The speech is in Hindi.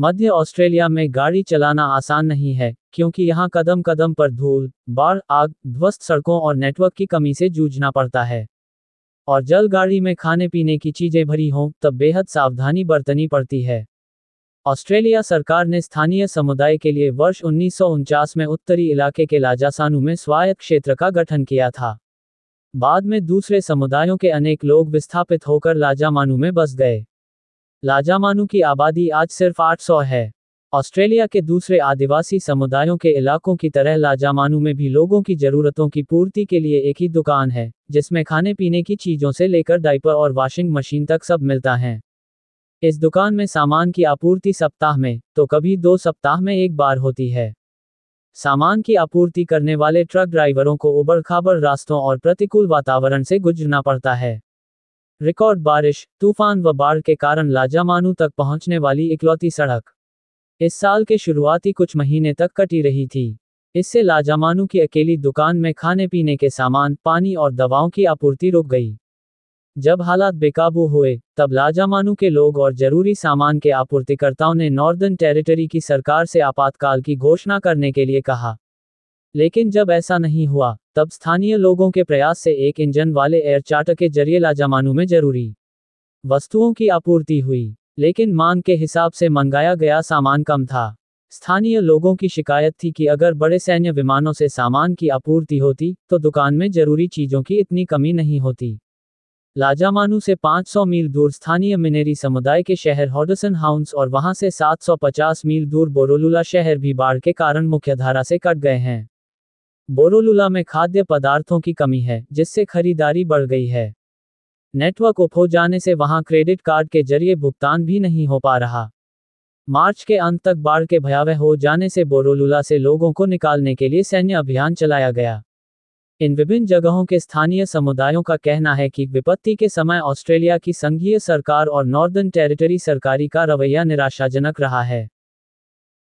मध्य ऑस्ट्रेलिया में गाड़ी चलाना आसान नहीं है क्योंकि यहाँ कदम कदम पर धूल बाढ़ आग ध्वस्त सड़कों और नेटवर्क की कमी से जूझना पड़ता है और जल गाड़ी में खाने पीने की चीजें भरी हों तब बेहद सावधानी बरतनी पड़ती है ऑस्ट्रेलिया सरकार ने स्थानीय समुदाय के लिए वर्ष उन्नीस में उत्तरी इलाके के लाजासानू में स्वायत्त क्षेत्र का गठन किया था बाद में दूसरे समुदायों के अनेक लोग विस्थापित होकर लाजामानू में बस गए लाजामानू की आबादी आज सिर्फ 800 है ऑस्ट्रेलिया के दूसरे आदिवासी समुदायों के इलाकों की तरह लाजामानू में भी लोगों की जरूरतों की पूर्ति के लिए एक ही दुकान है जिसमें खाने पीने की चीजों से लेकर डाइपर और वॉशिंग मशीन तक सब मिलता है इस दुकान में सामान की आपूर्ति सप्ताह में तो कभी दो सप्ताह में एक बार होती है सामान की आपूर्ति करने वाले ट्रक ड्राइवरों को उबड़ खाबड़ रास्तों और प्रतिकूल वातावरण से गुजरना पड़ता है रिकॉर्ड बारिश तूफान व बाढ़ के कारण लाजामानू तक पहुंचने वाली इकलौती सड़क इस साल के शुरुआती कुछ महीने तक कटी रही थी इससे लाजामानू की अकेली दुकान में खाने पीने के सामान पानी और दवाओं की आपूर्ति रुक गई जब हालात बेकाबू हुए तब लाजामानू के लोग और जरूरी सामान के आपूर्तिकर्ताओं ने नॉर्दर्न टेरिटरी की सरकार से आपातकाल की घोषणा करने के लिए कहा लेकिन जब ऐसा नहीं हुआ तब स्थानीय लोगों के प्रयास से एक इंजन वाले एयर चार्टर के जरिए लाजामानू में जरूरी वस्तुओं की आपूर्ति हुई लेकिन मांग के हिसाब से मंगाया गया सामान कम था स्थानीय लोगों की शिकायत थी कि अगर बड़े सैन्य विमानों से सामान की आपूर्ति होती तो दुकान में जरूरी चीजों की इतनी कमी नहीं होती लाजामानू से 500 मील दूर स्थानीय मिनेरी समुदाय के शहर हॉडसन हाउंस और वहां से 750 मील दूर बोरोलुला शहर भी बाढ़ के कारण मुख्यधारा से कट गए हैं बोरोलुला में खाद्य पदार्थों की कमी है जिससे खरीदारी बढ़ गई है नेटवर्क उप हो जाने से वहां क्रेडिट कार्ड के जरिए भुगतान भी नहीं हो पा रहा मार्च के अंत तक बाढ़ के भयावह हो जाने से बोरोलुला से लोगों को निकालने के लिए सैन्य अभियान चलाया गया इन विभिन्न जगहों के स्थानीय समुदायों का कहना है कि विपत्ति के समय ऑस्ट्रेलिया की संघीय सरकार और नॉर्दर्न टेरिटरी सरकारी का रवैया निराशाजनक रहा है